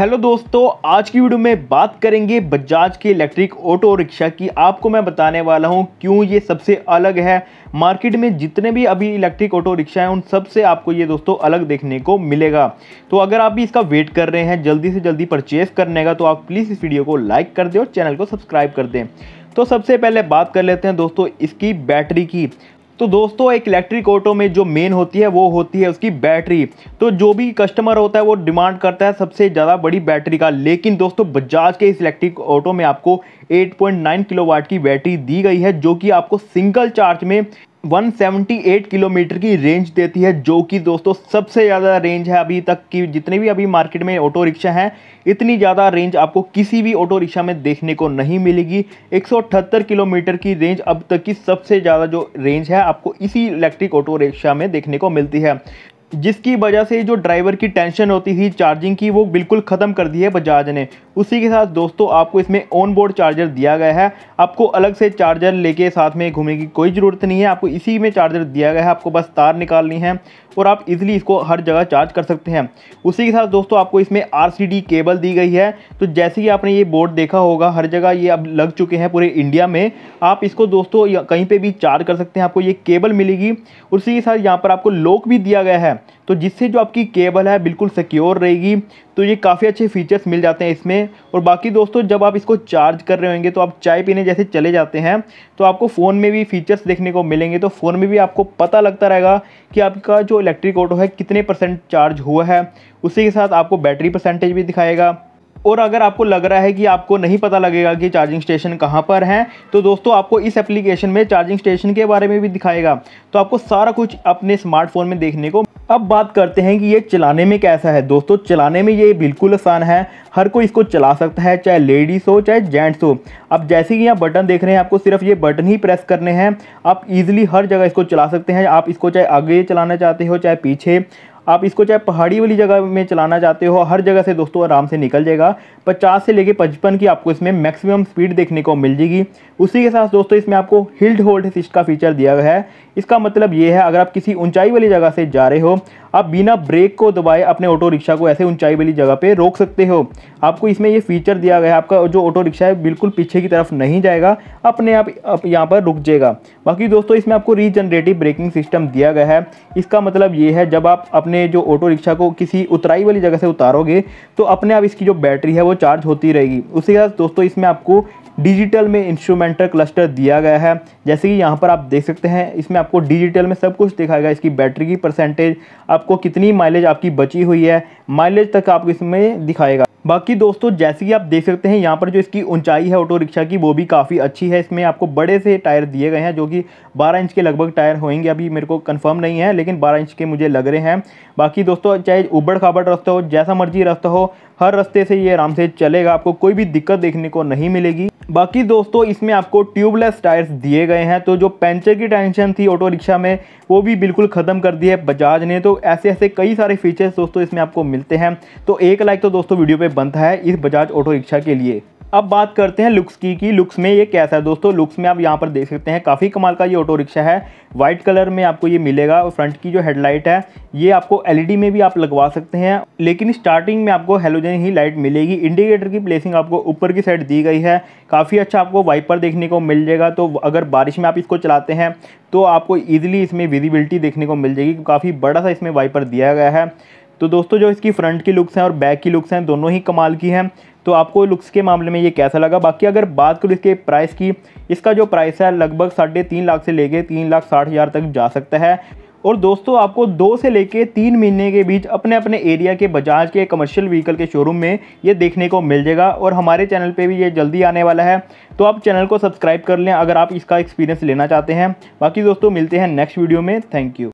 hello दोस्तों आज की वीडियो में बात करेंगे बजाज के इलेक्ट्रिक ऑटो रिक्शा की आपको मैं बताने वाला हूं क्यों ये सबसे अलग है मार्केट में जितने भी अभी इलेक्ट्रिक ऑटो रिक्शा हैं उन सबसे आपको ये दोस्तों अलग देखने को मिलेगा तो अगर आप भी इसका वेट कर रहे हैं जल्दी से जल्दी परचेज़ करने का तो आप प्लीज़ इस वीडियो को लाइक कर दें और चैनल को सब्सक्राइब कर दें तो सबसे पहले बात कर लेते हैं दोस्तों इसकी बैटरी की तो दोस्तों एक इलेक्ट्रिक ऑटो में जो मेन होती है वो होती है उसकी बैटरी तो जो भी कस्टमर होता है वो डिमांड करता है सबसे ज़्यादा बड़ी बैटरी का लेकिन दोस्तों बजाज के इस इलेक्ट्रिक ऑटो में आपको 8.9 किलोवाट की बैटरी दी गई है जो कि आपको सिंगल चार्ज में 178 किलोमीटर की रेंज देती है जो कि दोस्तों सबसे ज़्यादा रेंज है अभी तक की जितने भी अभी मार्केट में ऑटो रिक्शा हैं इतनी ज़्यादा रेंज आपको किसी भी ऑटो रिक्शा में देखने को नहीं मिलेगी 178 किलोमीटर की रेंज अब तक की सबसे ज़्यादा जो रेंज है आपको इसी इलेक्ट्रिक ऑटो रिक्शा में देखने को मिलती है जिसकी वजह से जो ड्राइवर की टेंशन होती थी चार्जिंग की वो बिल्कुल ख़त्म कर दी है बजाज ने उसी के साथ दोस्तों आपको इसमें ऑन बोर्ड चार्जर दिया गया है आपको अलग से चार्जर लेके साथ में घूमने की कोई ज़रूरत नहीं है आपको इसी में चार्जर दिया गया है आपको बस तार निकालनी है और आप इजीली इसको हर जगह चार्ज कर सकते हैं उसी के साथ दोस्तों आपको इसमें आर केबल दी गई है तो जैसे ही आपने ये बोर्ड देखा होगा हर जगह ये अब लग चुके हैं पूरे इंडिया में आप इसको दोस्तों कहीं पर भी चार्ज कर सकते हैं आपको ये केबल मिलेगी उसी के साथ यहाँ पर आपको लोक भी दिया गया है तो जिससे जो आपकी केबल है बिल्कुल सिक्योर रहेगी तो ये काफ़ी अच्छे फीचर्स मिल जाते हैं इसमें और बाकी दोस्तों जब आप इसको चार्ज कर रहे होंगे तो आप चाय पीने जैसे चले जाते हैं तो आपको फ़ोन में भी फीचर्स देखने को मिलेंगे तो फ़ोन में भी आपको पता लगता रहेगा कि आपका जो इलेक्ट्रिक ऑटो है कितने परसेंट चार्ज हुआ है उसी के साथ आपको बैटरी परसेंटेज भी दिखाएगा और अगर आपको लग रहा है कि आपको नहीं पता लगेगा कि चार्जिंग स्टेशन कहाँ पर हैं तो दोस्तों आपको इस एप्लीकेशन में चार्जिंग स्टेशन के बारे में भी दिखाएगा तो आपको सारा कुछ अपने स्मार्टफोन में देखने को अब बात करते हैं कि ये चलाने में कैसा है दोस्तों चलाने में ये बिल्कुल आसान है हर कोई इसको चला सकता है चाहे लेडीज़ हो चाहे जेंट्स हो अब जैसे कि यहाँ बटन देख रहे हैं आपको सिर्फ ये बटन ही प्रेस करने हैं आप इजीली हर जगह इसको चला सकते हैं आप इसको चाहे आगे चलाना चाहते हो चाहे पीछे आप इसको चाहे पहाड़ी वाली जगह में चलाना चाहते हो हर जगह से दोस्तों आराम से निकल जाएगा 50 से लेके 55 की आपको इसमें मैक्सिमम स्पीड देखने को मिल जाएगी उसी के साथ दोस्तों इसमें आपको हिल्ड होल्ड असिस्ट का फीचर दिया गया है इसका मतलब ये है अगर आप किसी ऊंचाई वाली जगह से जा रहे हो आप बिना ब्रेक को दबाए अपने ऑटो रिक्शा को ऐसे ऊंचाई वाली जगह पे रोक सकते हो आपको इसमें ये फीचर दिया गया है आपका जो ऑटो रिक्शा है बिल्कुल पीछे की तरफ नहीं जाएगा अपने आप, यहाँ पर रुक जाएगा बाकी दोस्तों इसमें आपको रीजनरेटिव ब्रेकिंग सिस्टम दिया गया है इसका मतलब ये है जब आप अपने जो ऑटो रिक्शा को किसी उतराई वाली जगह से उतारोगे तो अपने आप इसकी जो बैटरी है वो चार्ज होती रहेगी उसी के साथ दोस्तों इसमें आपको डिजिटल में इंस्ट्रूमेंटल क्लस्टर दिया गया है जैसे कि यहाँ पर आप देख सकते हैं इसमें आपको डिजिटल में सब कुछ दिखाएगा इसकी बैटरी की परसेंटेज आपको कितनी माइलेज आपकी बची हुई है माइलेज तक आपको इसमें दिखाएगा बाकी दोस्तों जैसे कि आप देख सकते हैं यहाँ पर जो इसकी ऊंचाई है ऑटो रिक्शा की वो भी काफ़ी अच्छी है इसमें आपको बड़े से टायर दिए गए हैं जो कि 12 इंच के लगभग टायर होंगे अभी मेरे को कंफर्म नहीं है लेकिन 12 इंच के मुझे लग रहे हैं बाकी दोस्तों चाहे उबड़ खाबड़ रास्ता हो जैसा मर्जी रास्ता हो हर रास्ते से ये आराम से चलेगा आपको कोई भी दिक्कत देखने को नहीं मिलेगी बाकी दोस्तों इसमें आपको ट्यूबलेस टायर्स दिए गए हैं तो जो पंचर की टेंशन थी ऑटो रिक्शा में वो भी बिल्कुल ख़त्म कर दी है बजाज ने तो ऐसे ऐसे कई सारे फीचर्स दोस्तों इसमें आपको मिलते हैं तो एक लाइक तो दोस्तों वीडियो पर बनता है इस बजाज ऑटो रिक्शा के लिए अब बात करते हैं लुक्स की कि लुक्स में ये कैसा है दोस्तों लुक्स में आप यहाँ पर देख सकते हैं काफ़ी कमाल का ये ऑटो रिक्शा है वाइट कलर में आपको ये मिलेगा और फ्रंट की जो हेडलाइट है ये आपको एलईडी e में भी आप लगवा सकते हैं लेकिन स्टार्टिंग में आपको हेलोजन ही लाइट मिलेगी इंडिकेटर की प्लेसिंग आपको ऊपर की साइड दी गई है काफ़ी अच्छा आपको वाइपर देखने को मिल जाएगा तो अगर बारिश में आप इसको चलाते हैं तो आपको ईजिली इसमें विजिबिलिटी देखने को मिल जाएगी काफ़ी बड़ा सा इसमें वाइपर दिया गया है तो दोस्तों जो इसकी फ्रंट की लुक्स हैं और बैक की लुक्स हैं दोनों ही कमाल की हैं तो आपको लुक्स के मामले में ये कैसा लगा बाकी अगर बात करूँ इसके प्राइस की इसका जो प्राइस है लगभग साढ़े तीन लाख से लेके तीन लाख साठ हज़ार तक जा सकता है और दोस्तों आपको दो से लेके तीन महीने के बीच अपने अपने एरिया के बजाज के कमर्शियल व्हीकल के शोरूम में ये देखने को मिल जाएगा और हमारे चैनल पे भी ये जल्दी आने वाला है तो आप चैनल को सब्सक्राइब कर लें अगर आप इसका एक्सपीरियंस लेना चाहते हैं बाकी दोस्तों मिलते हैं नेक्स्ट वीडियो में थैंक यू